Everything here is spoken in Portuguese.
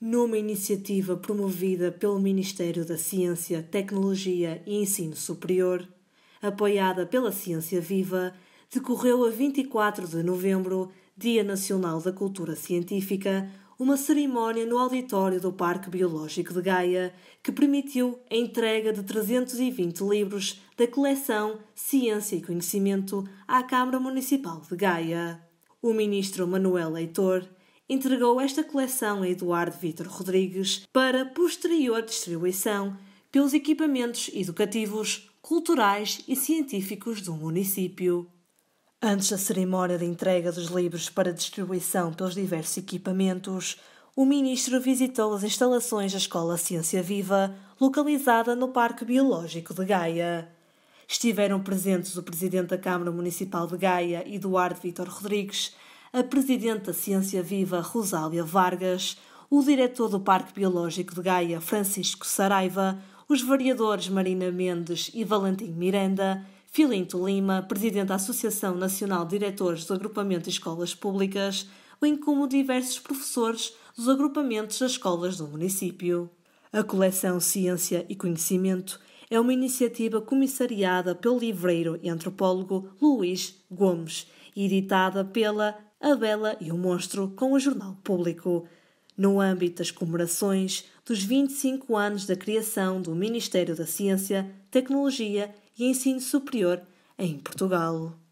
numa iniciativa promovida pelo Ministério da Ciência, Tecnologia e Ensino Superior, apoiada pela Ciência Viva, decorreu a 24 de novembro, Dia Nacional da Cultura Científica, uma cerimónia no auditório do Parque Biológico de Gaia que permitiu a entrega de 320 livros da coleção Ciência e Conhecimento à Câmara Municipal de Gaia. O ministro Manuel Leitor entregou esta coleção a Eduardo Vitor Rodrigues para posterior distribuição pelos equipamentos educativos, culturais e científicos do município. Antes da cerimónia de entrega dos livros para distribuição pelos diversos equipamentos, o ministro visitou as instalações da Escola Ciência Viva, localizada no Parque Biológico de Gaia. Estiveram presentes o presidente da Câmara Municipal de Gaia, Eduardo Vitor Rodrigues, a presidente da Ciência Viva, Rosália Vargas, o diretor do Parque Biológico de Gaia, Francisco Saraiva, os variadores Marina Mendes e Valentim Miranda, Filinto Lima, presidente da Associação Nacional de Diretores do Agrupamento de Escolas Públicas, bem como diversos professores dos agrupamentos das escolas do município. A coleção Ciência e Conhecimento é uma iniciativa comissariada pelo livreiro e antropólogo Luís Gomes e editada pela a Bela e o Monstro com o Jornal Público. No âmbito das comemorações dos 25 anos da criação do Ministério da Ciência, Tecnologia e Ensino Superior em Portugal.